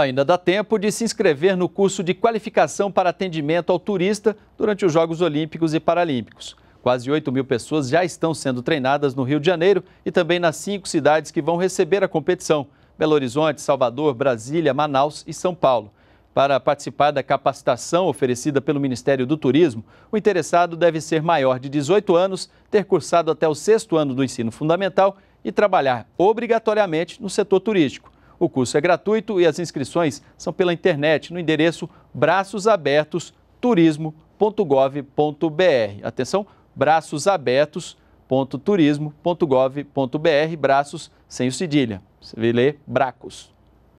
Ainda dá tempo de se inscrever no curso de qualificação para atendimento ao turista durante os Jogos Olímpicos e Paralímpicos. Quase 8 mil pessoas já estão sendo treinadas no Rio de Janeiro e também nas cinco cidades que vão receber a competição: Belo Horizonte, Salvador, Brasília, Manaus e São Paulo. Para participar da capacitação oferecida pelo Ministério do Turismo, o interessado deve ser maior de 18 anos, ter cursado até o sexto ano do ensino fundamental e trabalhar obrigatoriamente no setor turístico. O curso é gratuito e as inscrições são pela internet no endereço braçosabertosturismo.gov.br. Atenção, braçosabertos.turismo.gov.br, braços sem o cedilha. Você vê ler bracos.